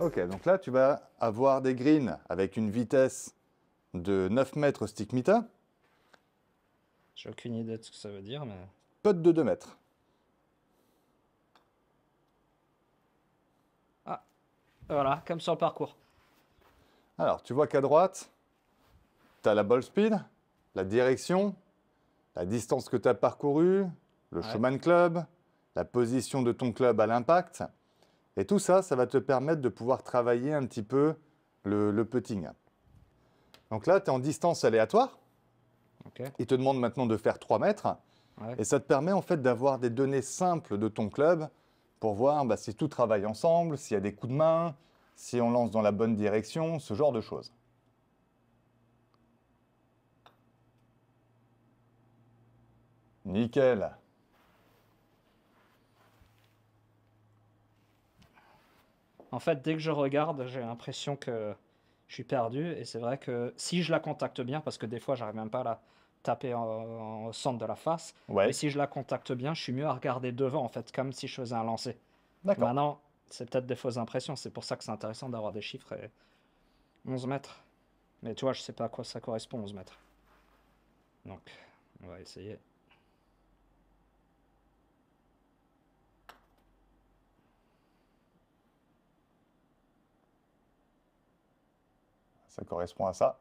Ok, donc là, tu vas avoir des greens avec une vitesse de 9 mètres au stick mita. J'ai aucune idée de ce que ça veut dire, mais... Putt de 2 mètres. Ah, voilà, comme sur le parcours. Alors, tu vois qu'à droite, tu as la ball speed, la direction, la distance que tu as parcourue, le chemin Showman Club, la position de ton club à l'impact. Et tout ça, ça va te permettre de pouvoir travailler un petit peu le, putting. Donc là, tu es en distance aléatoire. Il te demande maintenant de faire 3 mètres. Et ça te permet en fait d'avoir des données simples de ton club pour voir bah, si tout travaille ensemble, s'il y a des coups de main, si on lance dans la bonne direction, ce genre de choses. Nickel. En fait, dès que je regarde, j'ai l'impression que je suis perdu. Et c'est vrai que si je la contacte bien, parce que des fois, j'arrive même pas à la taper au centre de la face. si je la contacte bien, je suis mieux à regarder devant, en fait, comme si je faisais un lancer. D'accord. Maintenant, c'est peut-être des fausses impressions. C'est pour ça que c'est intéressant d'avoir des chiffres et 11 mètres. Mais tu vois, je sais pas à quoi ça correspond, 11 mètres. Donc, on va essayer. ça correspond à ça.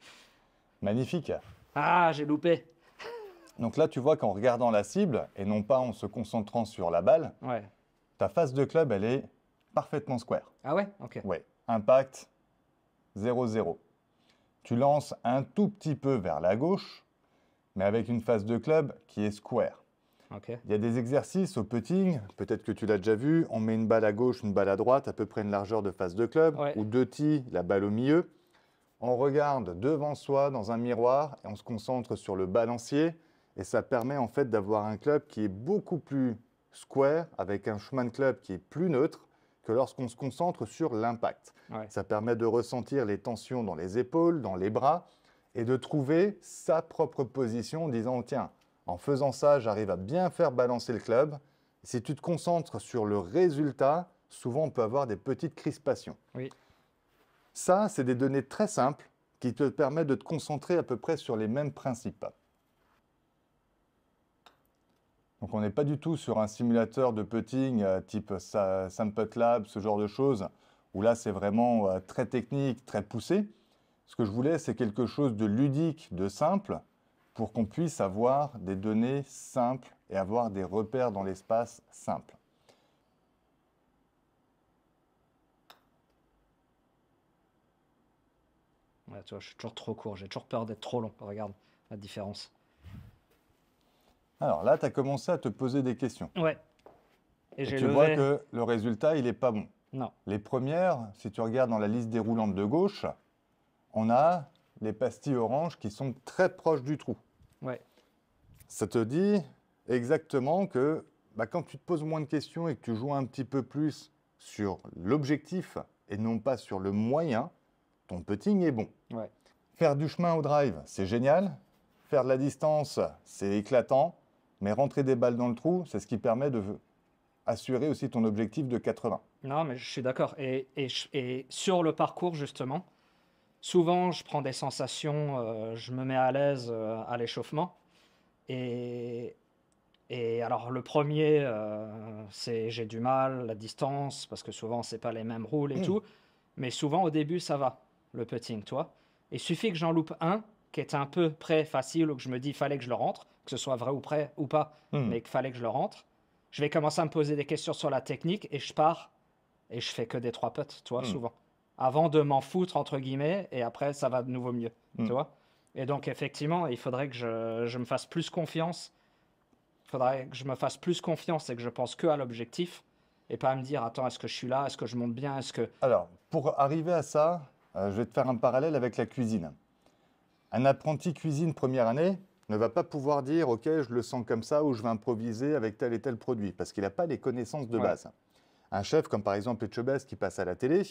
Magnifique. Ah, j'ai loupé. Donc là, tu vois qu'en regardant la cible et non pas en se concentrant sur la balle, ta face de club, elle est parfaitement square. Ah ouais Ok. Ouais. Impact 0-0. Tu lances un tout petit peu vers la gauche, mais avec une face de club qui est square. Il y a des exercices au putting, peut-être que tu l'as déjà vu, on met une balle à gauche, une balle à droite, à peu près une largeur de face de club, ou deux tirs, la balle au milieu. On regarde devant soi dans un miroir et on se concentre sur le balancier. Et ça permet en fait d'avoir un club qui est beaucoup plus square, avec un chemin de club qui est plus neutre que lorsqu'on se concentre sur l'impact. Ça permet de ressentir les tensions dans les épaules, dans les bras, et de trouver sa propre position en disant, tiens, en faisant ça, j'arrive à bien faire balancer le club. Si tu te concentres sur le résultat, souvent on peut avoir des petites crispations. Oui. Ça, c'est des données très simples qui te permettent de te concentrer à peu près sur les mêmes principes. Donc on n'est pas du tout sur un simulateur de putting euh, type Samput Lab, ce genre de choses, où là c'est vraiment euh, très technique, très poussé. Ce que je voulais, c'est quelque chose de ludique, de simple, pour qu'on puisse avoir des données simples et avoir des repères dans l'espace simple. je suis toujours trop court, j'ai toujours peur d'être trop long. Regarde la différence. Alors là, tu as commencé à te poser des questions. Ouais. Et, tu vois que le résultat, il n'est pas bon. Non. Les premières, si tu regardes dans la liste déroulante de gauche, on a les pastilles oranges qui sont très proches du trou. Ça te dit exactement que bah, quand tu te poses moins de questions et que tu joues un petit peu plus sur l'objectif et non pas sur le moyen, ton putting est bon. Faire du chemin au drive, c'est génial. Faire de la distance, c'est éclatant. Mais rentrer des balles dans le trou, c'est ce qui permet de assurer aussi ton objectif de 80. Non, mais je suis d'accord. et, sur le parcours, justement, souvent, je prends des sensations, euh, je me mets à l'aise euh, à l'échauffement. Et, alors le premier, euh, c'est j'ai du mal, la distance, parce que souvent c'est pas les mêmes roules et hmm. tout. Mais souvent au début ça va, le putting, toi. Il suffit que j'en loupe un qui est un peu près facile ou que je me dis fallait que je le rentre, que ce soit vrai ou prêt ou pas, hmm. mais qu'il fallait que je le rentre. Je vais commencer à me poser des questions sur la technique et je pars et je fais que des trois putts, toi, hmm. souvent avant de m'en foutre, entre guillemets, et après, ça va de nouveau mieux. Tu mm. vois Et donc, effectivement, il faudrait que je, me fasse plus confiance. Il faudrait que je me fasse plus confiance et que je pense que à l'objectif et pas à me dire attends, est-ce que je suis là Est-ce que je monte bien Est-ce que. Alors, pour arriver à ça, euh, je vais te faire un parallèle avec la cuisine. Un apprenti cuisine première année ne va pas pouvoir dire ok, je le sens comme ça ou je vais improviser avec tel et tel produit parce qu'il n'a pas les connaissances de base. Un chef comme par exemple Etchebest qui passe à la télé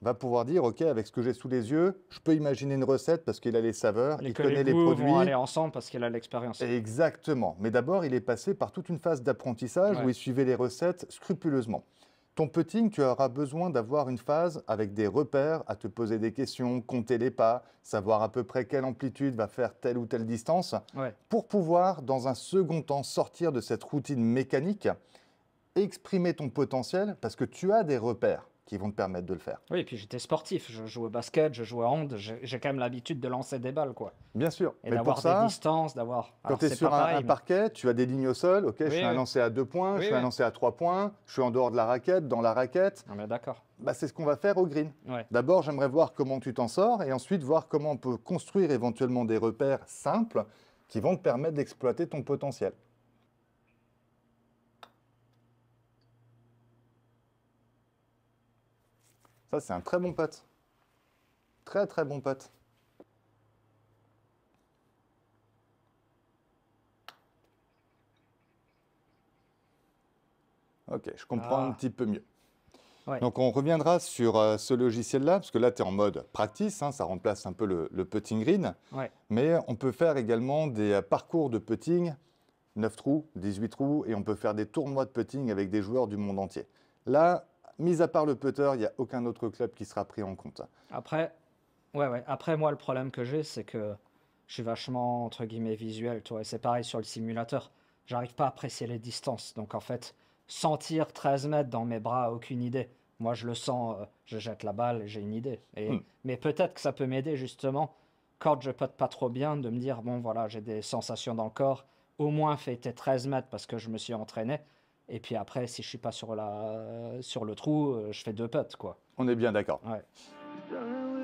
va pouvoir dire OK, avec ce que j'ai sous les yeux, je peux imaginer une recette parce qu'il a les saveurs, il connaît les, les produits. Vont aller ensemble parce qu'il a l'expérience. Exactement. Mais d'abord, il est passé par toute une phase d'apprentissage où il suivait les recettes scrupuleusement. Ton putting, tu auras besoin d'avoir une phase avec des repères, à te poser des questions, compter les pas, savoir à peu près quelle amplitude va faire telle ou telle distance, pour pouvoir, dans un second temps, sortir de cette routine mécanique exprimer ton potentiel parce que tu as des repères qui vont te permettre de le faire. Oui, puis j'étais sportif, je jouais au basket, je jouais à hand, j'ai quand même l'habitude de lancer des balles, quoi. Bien sûr. Et d'avoir des distances, d'avoir... Quand tu es sur un, parquet, tu as des lignes au sol, ok, je suis lancer à deux points, je suis un lancer à trois points, je suis en dehors de la raquette, dans la raquette. d'accord. Bah, c'est ce qu'on va faire au green. D'abord, j'aimerais voir comment tu t'en sors, et ensuite voir comment on peut construire éventuellement des repères simples qui vont te permettre d'exploiter ton potentiel. Ça, c'est un très bon pote. Très, très bon pote. Ok, je comprends ah. un petit peu mieux. Donc on reviendra sur euh, ce logiciel-là, parce que là tu es en mode practice, hein, ça remplace un peu le, putting green, mais on peut faire également des euh, parcours de putting, 9 trous, 18 trous, et on peut faire des tournois de putting avec des joueurs du monde entier. Là, Mis à part le putter, il n'y a aucun autre club qui sera pris en compte. Après, ouais, ouais. Après moi, le problème que j'ai, c'est que je suis vachement, entre guillemets, visuel. Toi. Et c'est pareil sur le simulateur. J'arrive pas à apprécier les distances. Donc en fait, sentir 13 mètres dans mes bras, aucune idée. Moi, je le sens, euh, je jette la balle et j'ai une idée. Hmm. Mais peut-être que ça peut m'aider justement, quand je pote pas trop bien, de me dire, bon voilà, j'ai des sensations dans le corps, au moins fait 13 mètres parce que je me suis entraîné. Et puis après, si je suis pas sur, la, sur le trou, euh, je fais deux putts, quoi. On est bien d'accord. Ouais.